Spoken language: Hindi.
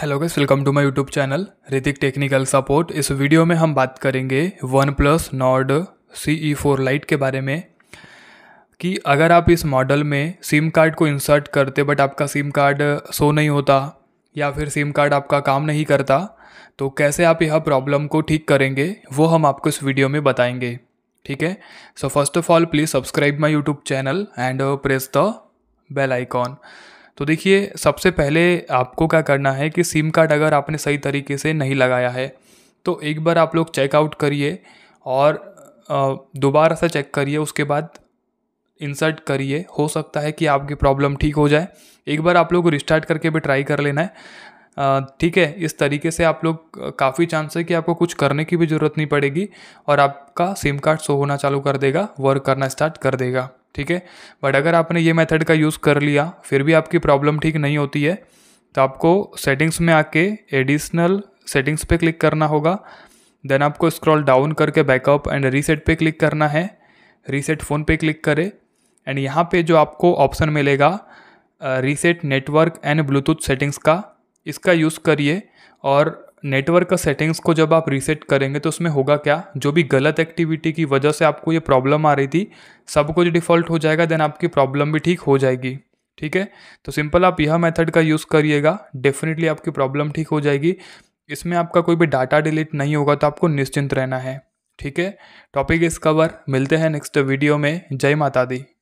hello guys welcome to my YouTube channel Hritik technical support इस वीडियो में हम बात करेंगे OnePlus Nord C E four lite के बारे में कि अगर आप इस मॉडल में सिम कार्ड को इंसर्ट करते बट आपका सिम कार्ड शो नहीं होता या फिर सिम कार्ड आपका काम नहीं करता तो कैसे आप यह प्रॉब्लम को ठीक करेंगे वो हम आपको इस वीडियो में बताएंगे ठीक है so first of all please subscribe my YouTube channel and press the bell icon तो देखिए सबसे पहले आपको क्या करना है कि सिम कार्ड अगर आपने सही तरीके से नहीं लगाया है तो एक बार आप लोग चेकआउट करिए और दोबारा से चेक करिए उसके बाद इंसर्ट करिए हो सकता है कि आपकी प्रॉब्लम ठीक हो जाए एक बार आप लोग रिस्टार्ट करके भी ट्राई कर लेना है ठीक है इस तरीके से आप लोग काफ़ी चांस है कि आपको कुछ करने की भी ज़रूरत नहीं पड़ेगी और आपका सिम कार्ड शो होना चालू कर देगा वर्क करना स्टार्ट कर देगा ठीक है बट अगर आपने ये मेथड का यूज़ कर लिया फिर भी आपकी प्रॉब्लम ठीक नहीं होती है तो आपको सेटिंग्स में आके एडिशनल सेटिंग्स पे क्लिक करना होगा देन आपको स्क्रॉल डाउन करके बैकअप एंड रीसेट पे क्लिक करना है रीसेट फ़ोन पे क्लिक करें एंड यहाँ पे जो आपको ऑप्शन मिलेगा reset network and bluetooth settings का इसका यूज़ करिए और नेटवर्क का सेटिंग्स को जब आप रीसेट करेंगे तो उसमें होगा क्या जो भी गलत एक्टिविटी की वजह से आपको ये प्रॉब्लम आ रही थी सब कुछ डिफ़ॉल्ट हो जाएगा देन आपकी प्रॉब्लम भी ठीक हो जाएगी ठीक है तो सिंपल आप यह मेथड का यूज़ करिएगा डेफिनेटली आपकी प्रॉब्लम ठीक हो जाएगी इसमें आपका कोई भी डाटा डिलीट नहीं होगा तो आपको निश्चिंत रहना है ठीक है टॉपिक इस कवर मिलते हैं नेक्स्ट वीडियो में जय माता दी